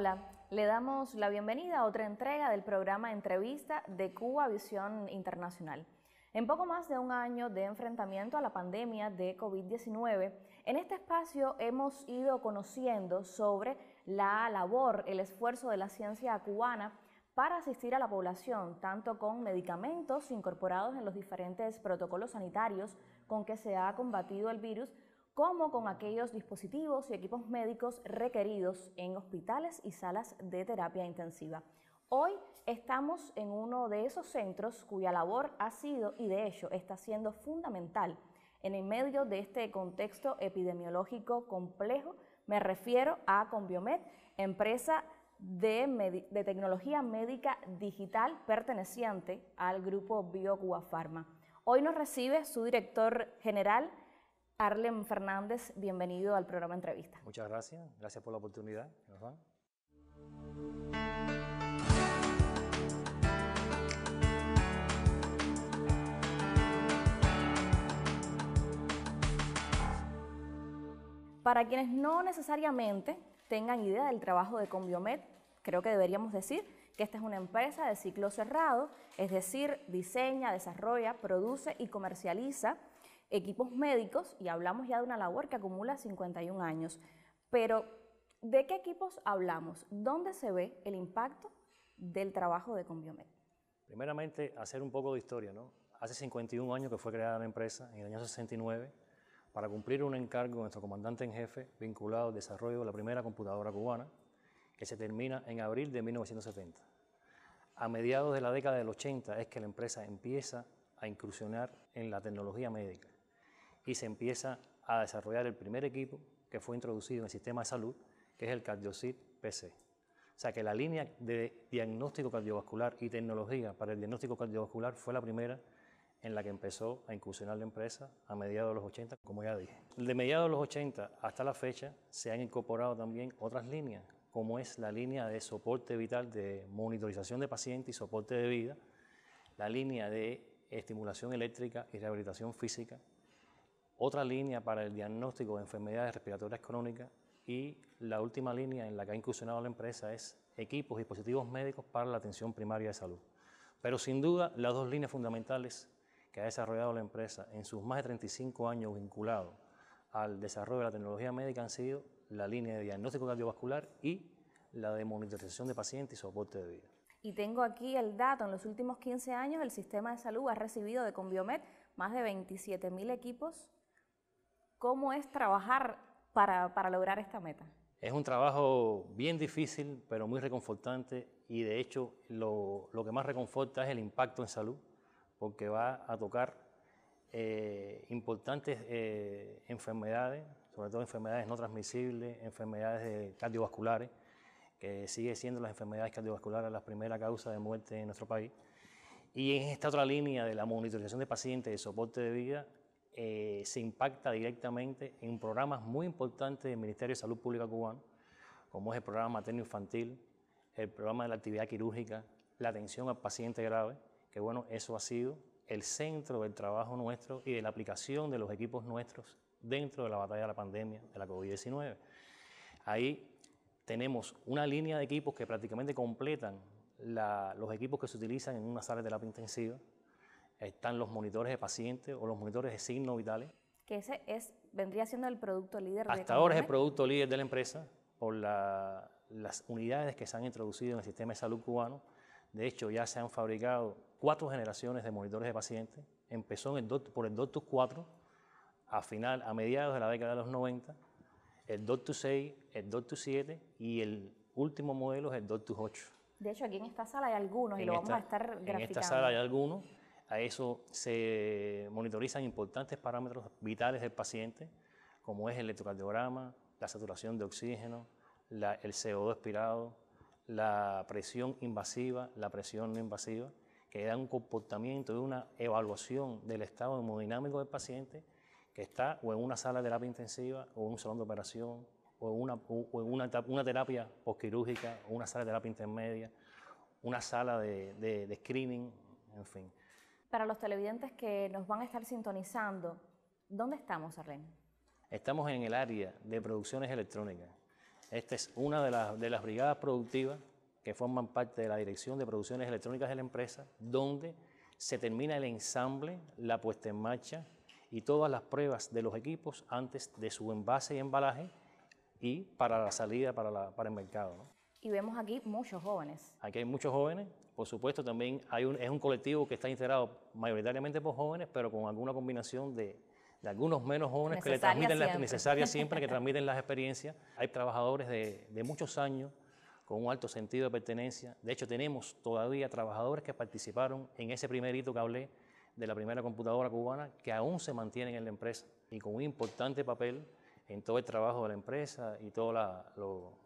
Hola, le damos la bienvenida a otra entrega del programa Entrevista de Cuba Visión Internacional. En poco más de un año de enfrentamiento a la pandemia de COVID-19, en este espacio hemos ido conociendo sobre la labor, el esfuerzo de la ciencia cubana para asistir a la población, tanto con medicamentos incorporados en los diferentes protocolos sanitarios con que se ha combatido el virus, como con aquellos dispositivos y equipos médicos requeridos en hospitales y salas de terapia intensiva. Hoy estamos en uno de esos centros cuya labor ha sido y de hecho está siendo fundamental en el medio de este contexto epidemiológico complejo. Me refiero a Conbiomed, empresa de, tecnología médica digital perteneciente al grupo BioCuba Hoy nos recibe su director general, Arlen Fernández, bienvenido al programa Entrevista. Muchas gracias, gracias por la oportunidad. Para quienes no necesariamente tengan idea del trabajo de CombioMed, creo que deberíamos decir que esta es una empresa de ciclo cerrado, es decir, diseña, desarrolla, produce y comercializa equipos médicos y hablamos ya de una labor que acumula 51 años. Pero, ¿de qué equipos hablamos? ¿Dónde se ve el impacto del trabajo de Conviomed? Primeramente, hacer un poco de historia. ¿no? Hace 51 años que fue creada la empresa, en el año 69, para cumplir un encargo de nuestro comandante en jefe vinculado al desarrollo de la primera computadora cubana, que se termina en abril de 1970. A mediados de la década del 80 es que la empresa empieza a incursionar en la tecnología médica y se empieza a desarrollar el primer equipo que fue introducido en el sistema de salud, que es el CardioSit PC. O sea que la línea de diagnóstico cardiovascular y tecnología para el diagnóstico cardiovascular fue la primera en la que empezó a incursionar la empresa a mediados de los 80, como ya dije. De mediados de los 80 hasta la fecha se han incorporado también otras líneas, como es la línea de soporte vital, de monitorización de pacientes y soporte de vida, la línea de estimulación eléctrica y rehabilitación física, otra línea para el diagnóstico de enfermedades respiratorias crónicas y la última línea en la que ha incursionado la empresa es equipos y dispositivos médicos para la atención primaria de salud. Pero sin duda, las dos líneas fundamentales que ha desarrollado la empresa en sus más de 35 años vinculados al desarrollo de la tecnología médica han sido la línea de diagnóstico cardiovascular y la de monitorización de pacientes y soporte de vida. Y tengo aquí el dato, en los últimos 15 años el sistema de salud ha recibido de Conviomed más de 27.000 equipos ¿Cómo es trabajar para, para lograr esta meta? Es un trabajo bien difícil, pero muy reconfortante y de hecho lo, lo que más reconforta es el impacto en salud, porque va a tocar eh, importantes eh, enfermedades, sobre todo enfermedades no transmisibles, enfermedades eh, cardiovasculares, que sigue siendo las enfermedades cardiovasculares la primera causa de muerte en nuestro país. Y en esta otra línea de la monitorización de pacientes y soporte de vida, eh, se impacta directamente en programas muy importantes del Ministerio de Salud Pública cubano, como es el programa materno-infantil, el programa de la actividad quirúrgica, la atención al paciente grave, que bueno, eso ha sido el centro del trabajo nuestro y de la aplicación de los equipos nuestros dentro de la batalla de la pandemia de la COVID-19. Ahí tenemos una línea de equipos que prácticamente completan los equipos que se utilizan en una sala de terapia intensiva, están los monitores de pacientes o los monitores de signos vitales. Que ese es, vendría siendo el producto líder Hasta de Hasta ahora es el producto líder de la empresa por las unidades que se han introducido en el sistema de salud cubano. De hecho, ya se han fabricado cuatro generaciones de monitores de pacientes. Empezó en el, por el Doctus 4 a, final, a mediados de la década de los 90, el Doctus 6, el Doctus 7 y el último modelo es el Doctus 8. De hecho, aquí en esta sala hay algunos y lo vamos a estar graficando. En esta sala hay algunos a eso se monitorizan importantes parámetros vitales del paciente, como es el electrocardiograma, la saturación de oxígeno, el CO2 expirado, la presión invasiva, la presión no invasiva, que dan un comportamiento y una evaluación del estado hemodinámico del paciente que está o en una sala de terapia intensiva o en un salón de operación o en una, terapia posquirúrgica o una sala de terapia intermedia, una sala de screening, en fin. Para los televidentes que nos van a estar sintonizando, ¿dónde estamos, Arlen? Estamos en el área de producciones electrónicas. Esta es una de las, brigadas productivas que forman parte de la Dirección de Producciones Electrónicas de la empresa, donde se termina el ensamble, la puesta en marcha y todas las pruebas de los equipos antes de su envase y embalaje y para la salida para, el mercado y vemos aquí muchos jóvenes. Aquí hay muchos jóvenes, por supuesto, también hay un, es un colectivo que está integrado mayoritariamente por jóvenes, pero con alguna combinación de, algunos menos jóvenes que le transmiten las necesarias siempre, que transmiten las experiencias. Hay trabajadores de, de muchos años con un alto sentido de pertenencia. De hecho, tenemos todavía trabajadores que participaron en ese primer hito que hablé de la primera computadora cubana, que aún se mantienen en la empresa y con un importante papel en todo el trabajo de la empresa y todos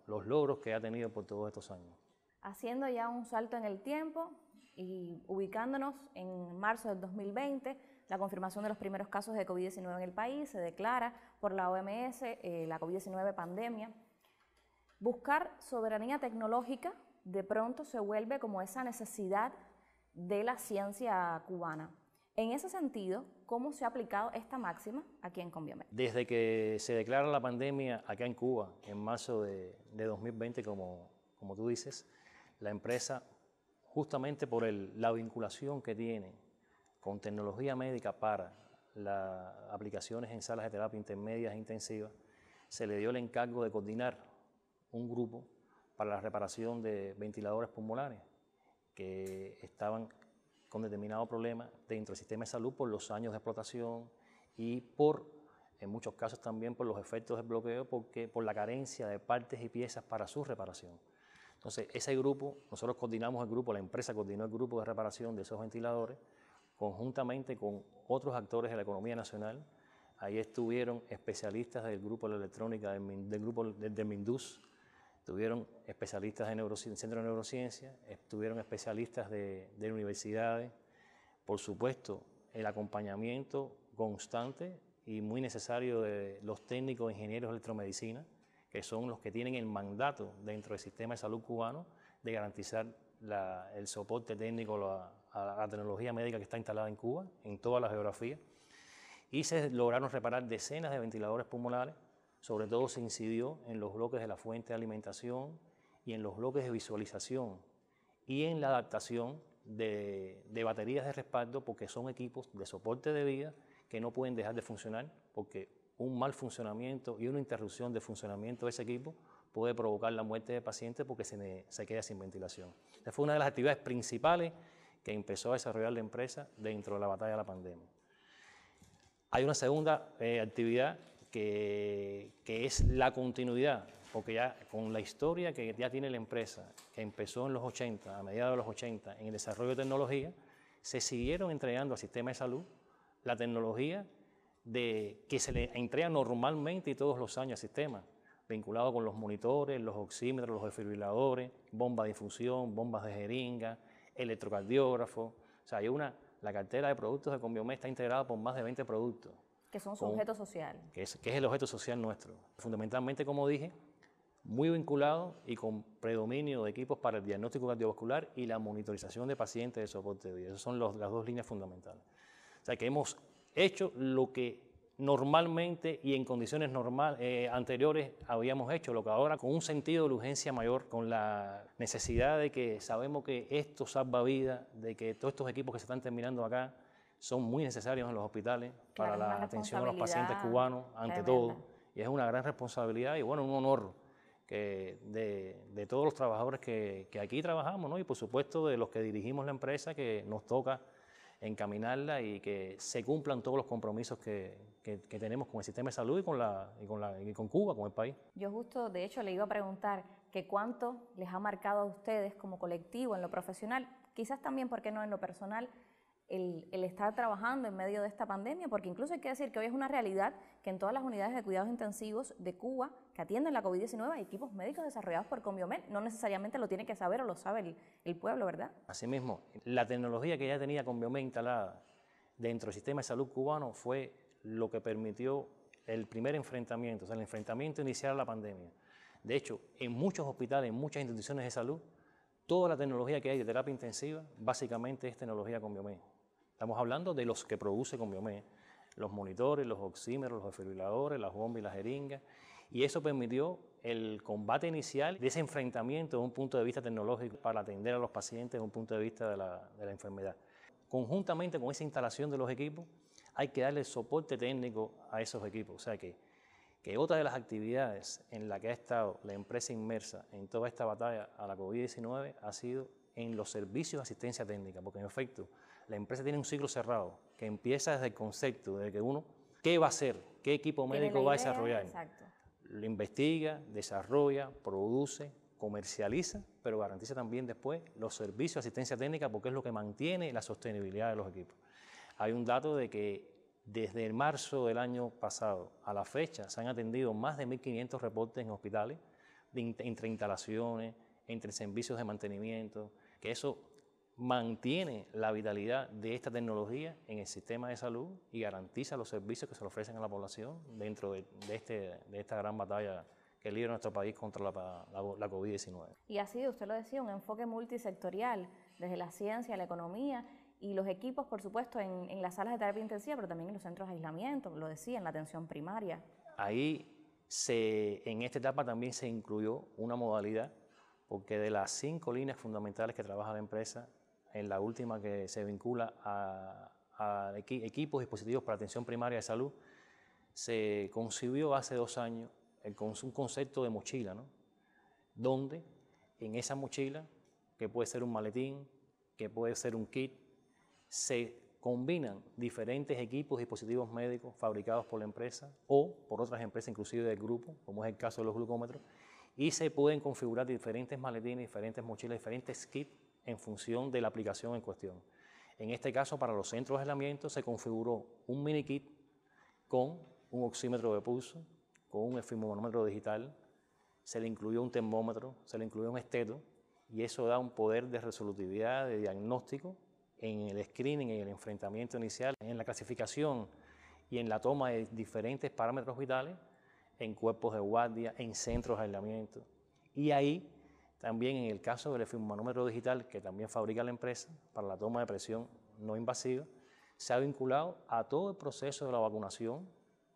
los logros que ha tenido por todos estos años. Haciendo ya un salto en el tiempo y ubicándonos en marzo del 2020, la confirmación de los primeros casos de COVID-19 en el país se declara por la OMS eh, la COVID-19 pandemia. Buscar soberanía tecnológica de pronto se vuelve como esa necesidad de la ciencia cubana. En ese sentido, ¿cómo se ha aplicado esta máxima aquí en Conviamed? Desde que se declara la pandemia acá en Cuba, en marzo de, 2020, como, como tú dices, la empresa, justamente por la vinculación que tiene con tecnología médica para las aplicaciones en salas de terapia intermedias e intensivas, se le dio el encargo de coordinar un grupo para la reparación de ventiladores pulmonares que estaban con determinado problema dentro del sistema de salud por los años de explotación y por, en muchos casos también, por los efectos del bloqueo, porque, por la carencia de partes y piezas para su reparación. Entonces, ese grupo, nosotros coordinamos el grupo, la empresa coordinó el grupo de reparación de esos ventiladores, conjuntamente con otros actores de la economía nacional. Ahí estuvieron especialistas del grupo de la electrónica, del, grupo del, del MINDUS, tuvieron especialistas de centro de neurociencia, tuvieron especialistas de, universidades, por supuesto, el acompañamiento constante y muy necesario de los técnicos ingenieros de electromedicina, que son los que tienen el mandato dentro del sistema de salud cubano de garantizar el soporte técnico a la, tecnología médica que está instalada en Cuba, en toda la geografía. Y se lograron reparar decenas de ventiladores pulmonares sobre todo se incidió en los bloques de la fuente de alimentación y en los bloques de visualización y en la adaptación de, baterías de respaldo porque son equipos de soporte de vida que no pueden dejar de funcionar porque un mal funcionamiento y una interrupción de funcionamiento de ese equipo puede provocar la muerte del paciente porque se, queda sin ventilación. Esa fue una de las actividades principales que empezó a desarrollar la empresa dentro de la batalla de la pandemia. Hay una segunda eh, actividad que, es la continuidad, porque ya con la historia que ya tiene la empresa, que empezó en los 80, a mediados de los 80, en el desarrollo de tecnología, se siguieron entregando al sistema de salud la tecnología de, que se le entrega normalmente y todos los años al sistema, vinculado con los monitores, los oxímetros, los defibriladores, bombas de infusión, bombas de jeringa, electrocardiógrafo. O sea, una, la cartera de productos de Combiomé está integrada por más de 20 productos. Que son su objeto social. Que es, es el objeto social nuestro. Fundamentalmente, como dije, muy vinculado y con predominio de equipos para el diagnóstico cardiovascular y la monitorización de pacientes de soporte de vida. Esas son los, las dos líneas fundamentales. O sea, que hemos hecho lo que normalmente y en condiciones normal, eh, anteriores habíamos hecho, lo que ahora con un sentido de urgencia mayor, con la necesidad de que sabemos que esto salva vida, de que todos estos equipos que se están terminando acá son muy necesarios en los hospitales para la, atención de los pacientes cubanos, ante todo. Y es una gran responsabilidad y bueno, un honor de, todos los trabajadores que, aquí trabajamos, ¿no? y por supuesto de los que dirigimos la empresa, que nos toca encaminarla y que se cumplan todos los compromisos que, tenemos con el sistema de salud y con, la, con, Cuba, con el país. Yo justo, de hecho, le iba a preguntar que cuánto les ha marcado a ustedes como colectivo en lo profesional, quizás también, por qué no en lo personal, el, estar trabajando en medio de esta pandemia, porque incluso hay que decir que hoy es una realidad que en todas las unidades de cuidados intensivos de Cuba que atienden la COVID-19 hay equipos médicos desarrollados por Combiomé. No necesariamente lo tiene que saber o lo sabe el, pueblo, ¿verdad? Asimismo, la tecnología que ya tenía Combiomé instalada dentro del sistema de salud cubano fue lo que permitió el primer enfrentamiento, o sea, el enfrentamiento inicial a la pandemia. De hecho, en muchos hospitales, en muchas instituciones de salud, toda la tecnología que hay de terapia intensiva básicamente es tecnología con Estamos hablando de los que produce con biomé los monitores, los oxímeros, los defibriladores, las bombas y las jeringas. Y eso permitió el combate inicial de ese enfrentamiento desde un punto de vista tecnológico para atender a los pacientes desde un punto de vista de la, enfermedad. Conjuntamente con esa instalación de los equipos, hay que darle soporte técnico a esos equipos. O sea que, que otra de las actividades en la que ha estado la empresa inmersa en toda esta batalla a la COVID-19 ha sido en los servicios de asistencia técnica, porque en efecto la empresa tiene un ciclo cerrado que empieza desde el concepto, de que uno, ¿qué va a hacer? ¿Qué equipo médico va a desarrollar? Lo investiga, desarrolla, produce, comercializa, pero garantiza también después los servicios, asistencia técnica, porque es lo que mantiene la sostenibilidad de los equipos. Hay un dato de que desde el marzo del año pasado a la fecha se han atendido más de 1.500 reportes en hospitales, entre instalaciones, entre servicios de mantenimiento, que eso mantiene la vitalidad de esta tecnología en el sistema de salud y garantiza los servicios que se le ofrecen a la población dentro de, este, esta gran batalla que libra nuestro país contra la, COVID-19. Y ha sido, usted lo decía, un enfoque multisectorial, desde la ciencia, la economía y los equipos, por supuesto, en, en las salas de terapia intensiva, pero también en los centros de aislamiento, lo decía, en la atención primaria. Ahí, se, en esta etapa también se incluyó una modalidad, porque de las cinco líneas fundamentales que trabaja la empresa, en la última que se vincula a, equipos y dispositivos para atención primaria de salud, se concibió hace dos años un concepto de mochila, ¿no? donde en esa mochila, que puede ser un maletín, que puede ser un kit, se combinan diferentes equipos, dispositivos médicos fabricados por la empresa o por otras empresas, inclusive del grupo, como es el caso de los glucómetros, y se pueden configurar diferentes maletines, diferentes mochilas, diferentes kits en función de la aplicación en cuestión. En este caso, para los centros de aislamiento se configuró un mini kit con un oxímetro de pulso, con un efimomanómetro digital, se le incluyó un termómetro, se le incluyó un esteto, y eso da un poder de resolutividad, de diagnóstico en el screening, en el enfrentamiento inicial, en la clasificación y en la toma de diferentes parámetros vitales en cuerpos de guardia, en centros de aislamiento. Y ahí también en el caso del efirmanómetro digital, que también fabrica la empresa para la toma de presión no invasiva, se ha vinculado a todo el proceso de la vacunación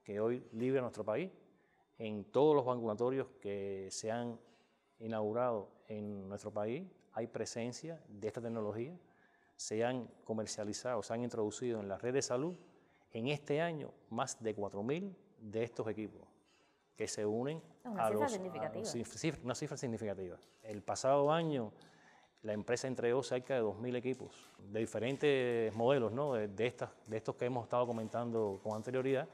que hoy libre nuestro país, en todos los vacunatorios que se han inaugurado en nuestro país, hay presencia de esta tecnología, se han comercializado, se han introducido en la red de salud en este año más de 4.000 de estos equipos que se unen a Cifra una cifra significativa. El pasado año la empresa entregó cerca de 2.000 equipos de diferentes modelos, ¿no? de, estas, de estos que hemos estado comentando con anterioridad,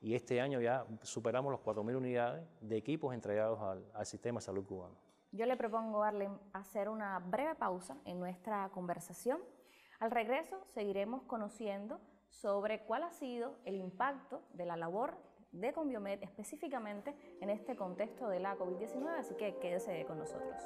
y este año ya superamos los 4.000 unidades de equipos entregados al, al sistema de salud cubano. Yo le propongo, Arlen, hacer una breve pausa en nuestra conversación. Al regreso seguiremos conociendo sobre cuál ha sido el impacto de la labor de Conbiomed específicamente en este contexto de la COVID-19, así que quédese con nosotros.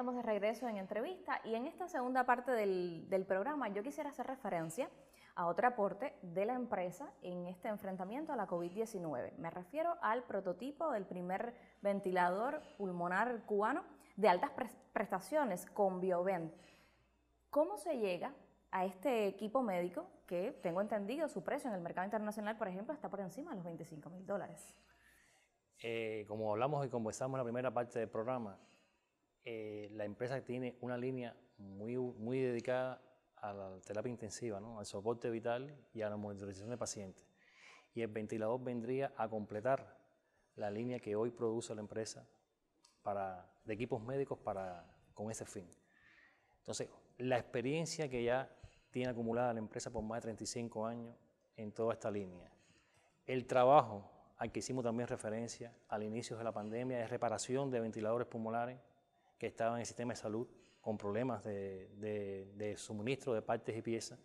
estamos de regreso en entrevista y en esta segunda parte del, programa yo quisiera hacer referencia a otro aporte de la empresa en este enfrentamiento a la COVID-19. Me refiero al prototipo del primer ventilador pulmonar cubano de altas prestaciones con BioVent. ¿Cómo se llega a este equipo médico que tengo entendido su precio en el mercado internacional, por ejemplo, está por encima de los 25 mil dólares? Eh, como hablamos y conversamos en la primera parte del programa, eh, la empresa tiene una línea muy, muy dedicada a la terapia intensiva, al soporte vital y a la monitorización de pacientes. Y el ventilador vendría a completar la línea que hoy produce la empresa para, de equipos médicos para, con ese fin. Entonces, la experiencia que ya tiene acumulada la empresa por más de 35 años en toda esta línea. El trabajo al que hicimos también referencia al inicio de la pandemia es reparación de ventiladores pulmonares que estaban en el sistema de salud con problemas de, suministro de partes y piezas.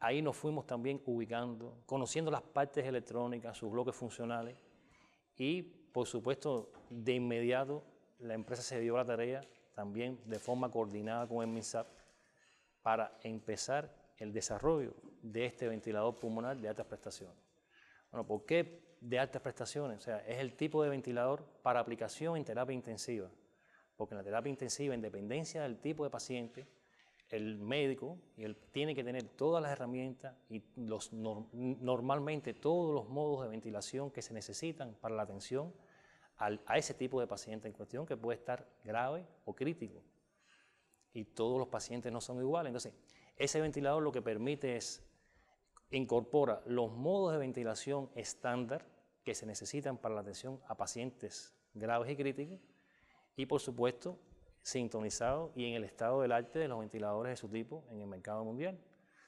Ahí nos fuimos también ubicando, conociendo las partes electrónicas, sus bloques funcionales y, por supuesto, de inmediato la empresa se dio la tarea también de forma coordinada con el MINSAP para empezar el desarrollo de este ventilador pulmonar de altas prestaciones. Bueno, ¿por qué de altas prestaciones? O sea, es el tipo de ventilador para aplicación en terapia intensiva porque en la terapia intensiva, en dependencia del tipo de paciente, el médico tiene que tener todas las herramientas y normalmente todos los modos de ventilación que se necesitan para la atención a ese tipo de paciente en cuestión que puede estar grave o crítico. Y todos los pacientes no son iguales. Entonces, ese ventilador lo que permite es incorpora los modos de ventilación estándar que se necesitan para la atención a pacientes graves y críticos y por supuesto sintonizado y en el estado del arte de los ventiladores de su tipo en el mercado mundial.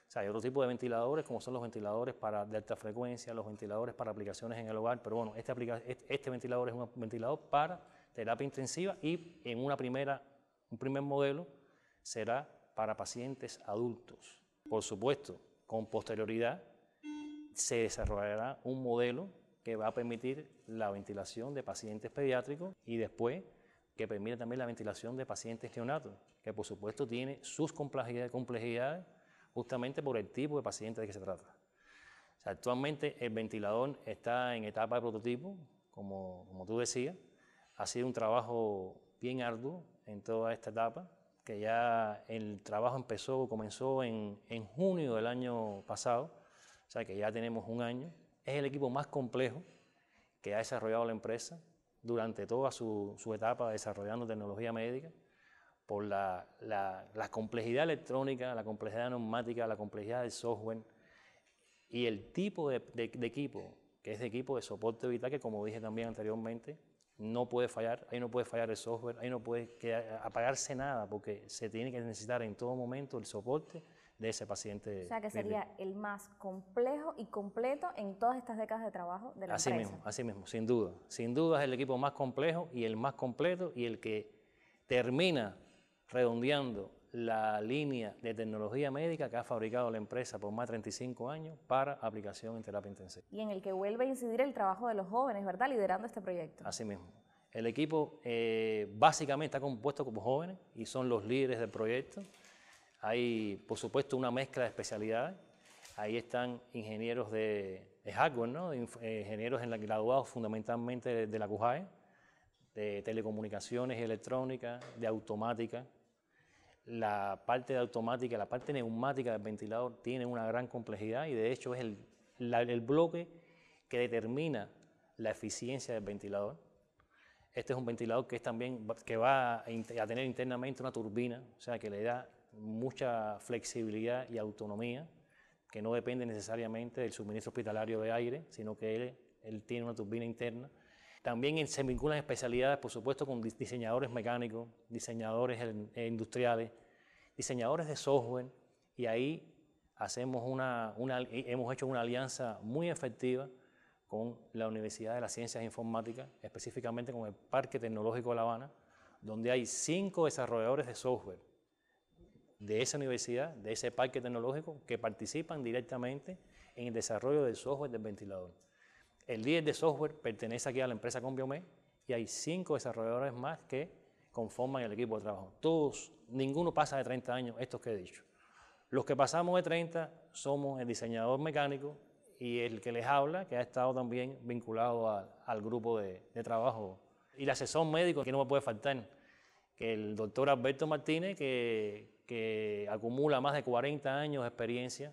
O sea, hay otro tipo de ventiladores, como son los ventiladores para de alta frecuencia, los ventiladores para aplicaciones en el hogar, pero bueno, este, este, este, ventilador es un ventilador para terapia intensiva y en una primera, un primer modelo será para pacientes adultos. Por supuesto, con posterioridad se desarrollará un modelo que va a permitir la ventilación de pacientes pediátricos y después que permite también la ventilación de pacientes neonatos, que por supuesto tiene sus complejidades, justamente por el tipo de paciente de que se trata. actualmente el ventilador está en etapa de prototipo, como, tú decías. Ha sido un trabajo bien arduo en toda esta etapa, que ya el trabajo empezó, comenzó en, en junio del año pasado, o sea que ya tenemos un año. Es el equipo más complejo que ha desarrollado la empresa durante toda su, etapa desarrollando tecnología médica por la, complejidad electrónica, la complejidad neumática, la complejidad del software y el tipo de, equipo, que es de equipo de soporte vital, que como dije también anteriormente, no puede fallar, ahí no puede fallar el software, ahí no puede apagarse nada, porque se tiene que necesitar en todo momento el soporte de ese paciente. O sea, que sería el más complejo y completo en todas estas décadas de trabajo de la empresa. Así mismo, así mismo, sin duda. Sin duda es el equipo más complejo y el más completo y el que termina redondeando la línea de tecnología médica que ha fabricado la empresa por más de 35 años para aplicación en terapia intensiva. Y en el que vuelve a incidir el trabajo de los jóvenes, ¿verdad? Liderando este proyecto. Así mismo. El equipo eh, básicamente está compuesto como jóvenes y son los líderes del proyecto. Hay, por supuesto, una mezcla de especialidades. Ahí están ingenieros de, de hardware, ¿no? Eh, ingenieros en la, graduados fundamentalmente de, la CUJAE, de telecomunicaciones electrónica, de automática. La parte de automática, la parte neumática del ventilador tiene una gran complejidad y de hecho es el, bloque que determina la eficiencia del ventilador. Este es un ventilador que es también que va a tener internamente una turbina, o sea que le da mucha flexibilidad y autonomía, que no depende necesariamente del suministro hospitalario de aire, sino que él, tiene una turbina interna. También se vinculan especialidades, por supuesto, con diseñadores mecánicos, diseñadores eh, industriales, diseñadores de software, y ahí hacemos una, una, eh, hemos hecho una alianza muy efectiva con la Universidad de las Ciencias Informáticas, específicamente con el Parque Tecnológico de La Habana, donde hay cinco desarrolladores de software de esa universidad, de ese parque tecnológico, que participan directamente en el desarrollo del software del ventilador. El líder de software pertenece aquí a la empresa CombioMed y hay cinco desarrolladores más que conforman el equipo de trabajo. Todos, ninguno pasa de 30 años, estos que he dicho. Los que pasamos de 30 somos el diseñador mecánico y el que les habla, que ha estado también vinculado al grupo de, trabajo. Y el asesor médico, que no me puede faltar el doctor Alberto Martínez, que, acumula más de 40 años de experiencia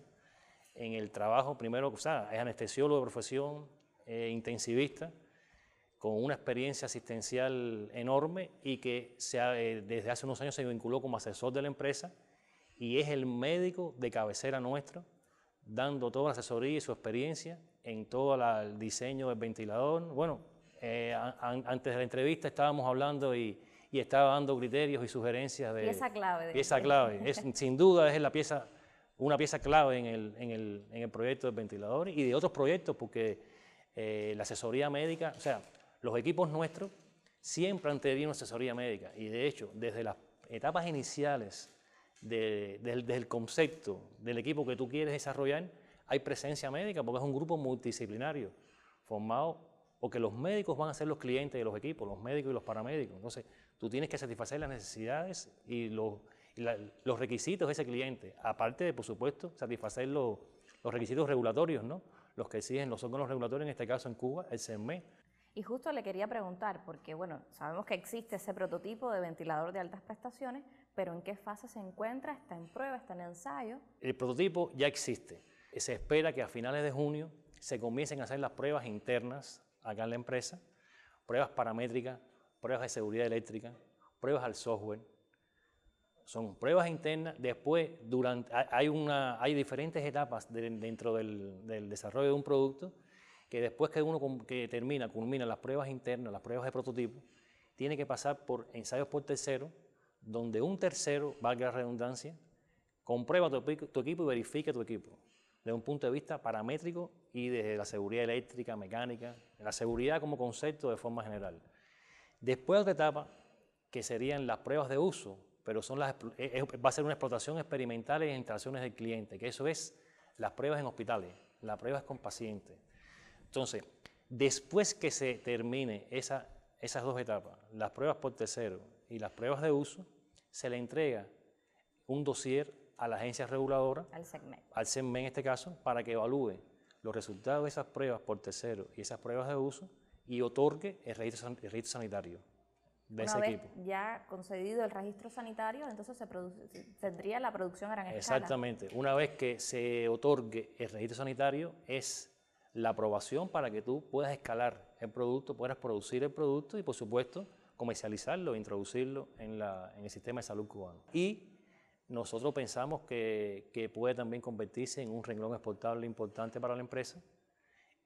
en el trabajo, primero, o sea, es anestesiólogo de profesión, intensivista, con una experiencia asistencial enorme y que se eh, desde hace unos años se vinculó como asesor de la empresa y es el médico de cabecera nuestro, dando toda la asesoría y su experiencia en todo el diseño del ventilador. Bueno, eh, antes de la entrevista estábamos hablando y y estaba dando criterios y sugerencias de... Pieza clave. De pieza este. clave. Es, sin duda es la pieza, una pieza clave en el, en el, en el proyecto del ventilador y de otros proyectos porque eh, la asesoría médica, o sea, los equipos nuestros siempre han tenido asesoría médica y de hecho desde las etapas iniciales de, del concepto del equipo que tú quieres desarrollar hay presencia médica porque es un grupo multidisciplinario formado porque los médicos van a ser los clientes de los equipos, los médicos y los paramédicos. Entonces, Tú tienes que satisfacer las necesidades y, los, requisitos de ese cliente, aparte de, por supuesto, satisfacer los, requisitos regulatorios, ¿no? los que exigen los órganos regulatorios, en este caso en Cuba, el CME. Y justo le quería preguntar, porque bueno, sabemos que existe ese prototipo de ventilador de altas prestaciones, pero ¿en qué fase se encuentra? ¿Está en prueba? ¿Está en ensayo? El prototipo ya existe. Se espera que a finales de junio se comiencen a hacer las pruebas internas acá en la empresa, pruebas paramétricas, pruebas de seguridad eléctrica, pruebas al software. Son pruebas internas. Después, durante, hay, una, hay diferentes etapas dentro del, desarrollo de un producto que después que uno termina, culmina las pruebas internas, las pruebas de prototipo, tiene que pasar por ensayos por tercero, donde un tercero, valga la redundancia, comprueba tu, tu equipo y verifica tu equipo desde un punto de vista paramétrico y desde la seguridad eléctrica, mecánica, la seguridad como concepto de forma general. Después otra etapa, que serían las pruebas de uso, pero son las, eh, eh, va a ser una explotación experimental en instalaciones del cliente, que eso es las pruebas en hospitales, las pruebas con pacientes. Entonces, después que se termine esas dos etapas, las pruebas por tercero y las pruebas de uso, se le entrega un dossier a la agencia reguladora, al CEMEN al en este caso, para que evalúe los resultados de esas pruebas por tercero y esas pruebas de uso y otorgue el registro, sanitario de Una ese vez equipo. Ya concedido el registro sanitario, entonces se, tendría la producción a gran Exactamente. Una vez que se otorgue el registro sanitario, es la aprobación para que tú puedas escalar el producto, puedas producir el producto y, por supuesto, comercializarlo, introducirlo en, el sistema de salud cubano. Y nosotros pensamos que, que puede también convertirse en un renglón exportable importante para la empresa,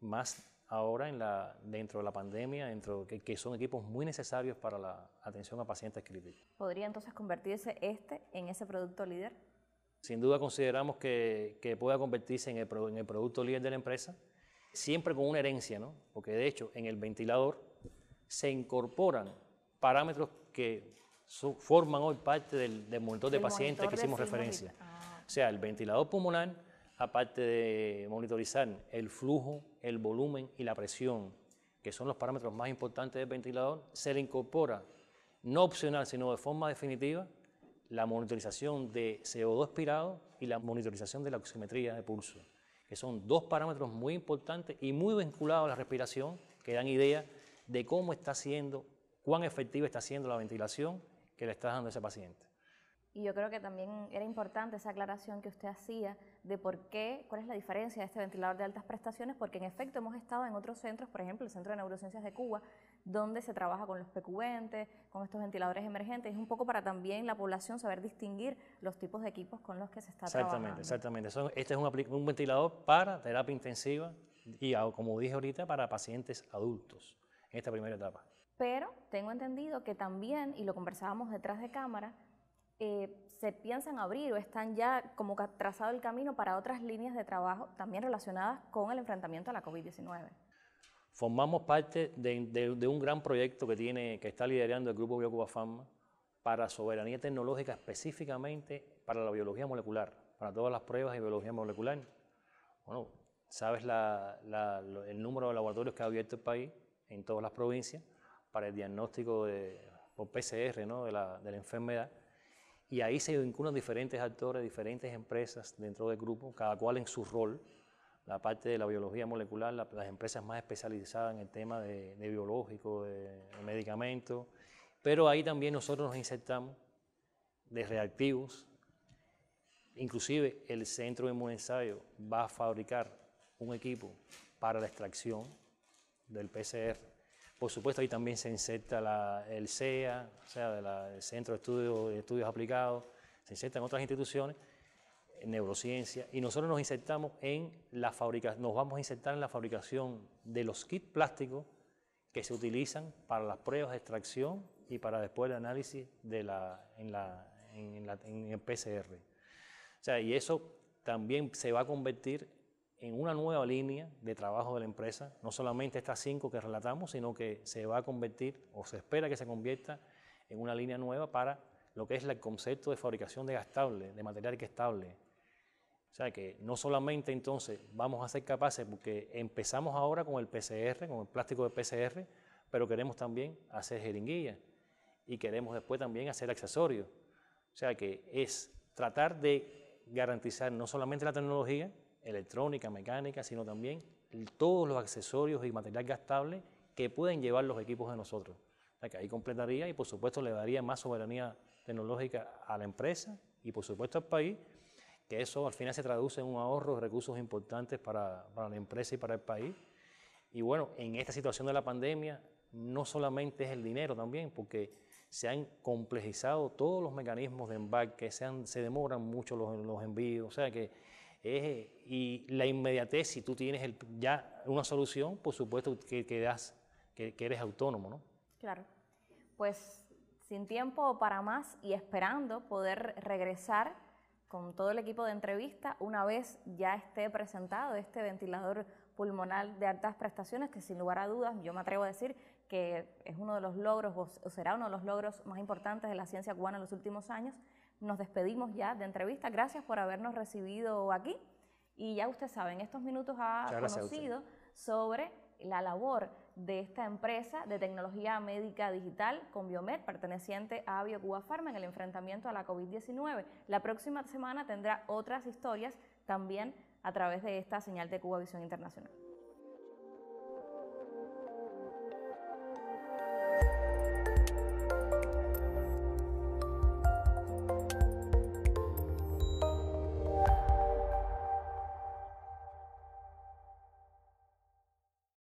más ahora en la, dentro de la pandemia, dentro, que, son equipos muy necesarios para la atención a pacientes críticos. ¿Podría entonces convertirse este en ese producto líder? Sin duda consideramos que, que pueda convertirse en el, producto líder de la empresa, siempre con una herencia, ¿no? porque de hecho en el ventilador se incorporan parámetros que forman hoy parte del, del monitor de pacientes que hicimos referencia. Ah. O sea, el ventilador pulmonar, aparte de monitorizar el flujo, el volumen y la presión, que son los parámetros más importantes del ventilador, se le incorpora, no opcional, sino de forma definitiva, la monitorización de CO2 expirado y la monitorización de la oximetría de pulso, que son dos parámetros muy importantes y muy vinculados a la respiración, que dan idea de cómo está siendo, cuán efectiva está siendo la ventilación que le está dando ese paciente. Y yo creo que también era importante esa aclaración que usted hacía de por qué, cuál es la diferencia de este ventilador de altas prestaciones, porque en efecto hemos estado en otros centros, por ejemplo, el Centro de Neurociencias de Cuba, donde se trabaja con los pecubentes, con estos ventiladores emergentes, es un poco para también la población saber distinguir los tipos de equipos con los que se está trabajando. Exactamente, exactamente. Este es un, un, ventilador para terapia intensiva y, ah, como dije ahorita, para pacientes adultos, en esta primera etapa. Pero tengo entendido que también, y lo conversábamos detrás de cámara, eh, se piensan abrir o están ya como trazado el camino para otras líneas de trabajo también relacionadas con el enfrentamiento a la COVID-19. Formamos parte de, un gran proyecto que, tiene, que está liderando el Grupo Biocuba para soberanía tecnológica específicamente para la biología molecular, para todas las pruebas de biología molecular. Bueno, sabes el número de laboratorios que ha abierto el país en todas las provincias para el diagnóstico de, por PCR ¿no? de la enfermedad y ahí se vinculan diferentes actores, diferentes empresas dentro del grupo, cada cual en su rol. La parte de la biología molecular, las empresas más especializadas en el tema de, biológico, de, de medicamentos. Pero ahí también nosotros nos insertamos de reactivos. Inclusive el centro de ensayo va a fabricar un equipo para la extracción del PCR por supuesto, ahí también se inserta el CEA, o sea, el Centro de Estudios, de Estudios Aplicados, se inserta en otras instituciones, en neurociencia, y nosotros nos insertamos en la fabricación, nos vamos a insertar en la fabricación de los kits plásticos que se utilizan para las pruebas de extracción y para después el análisis de la, en, la, el PCR. O sea, y eso también se va a convertir en una nueva línea de trabajo de la empresa, no solamente estas cinco que relatamos, sino que se va a convertir o se espera que se convierta en una línea nueva para lo que es el concepto de fabricación de gastable, de material que estable. O sea que no solamente entonces vamos a ser capaces, porque empezamos ahora con el PCR, con el plástico de PCR, pero queremos también hacer jeringuilla y queremos después también hacer accesorios. O sea que es tratar de garantizar no solamente la tecnología, electrónica, mecánica, sino también todos los accesorios y material gastable que pueden llevar los equipos de nosotros. O sea, que ahí completaría y por supuesto le daría más soberanía tecnológica a la empresa y por supuesto al país, que eso al final se traduce en un ahorro de recursos importantes para, la empresa y para el país. Y bueno, en esta situación de la pandemia no solamente es el dinero también, porque se han complejizado todos los mecanismos de embarque, se, se demoran mucho los, los envíos, o sea que y la inmediatez, si tú tienes el, ya una solución, por supuesto que, que, eres autónomo, ¿no? Claro. Pues sin tiempo para más y esperando poder regresar con todo el equipo de entrevista una vez ya esté presentado este ventilador pulmonar de altas prestaciones, que sin lugar a dudas yo me atrevo a decir que es uno de los logros o será uno de los logros más importantes de la ciencia cubana en los últimos años nos despedimos ya de entrevista. Gracias por habernos recibido aquí. Y ya usted sabe, estos minutos ha conocido sobre la labor de esta empresa de tecnología médica digital con Biomed, perteneciente a BioCuba Pharma, en el enfrentamiento a la COVID-19. La próxima semana tendrá otras historias también a través de esta señal de Cuba Visión Internacional.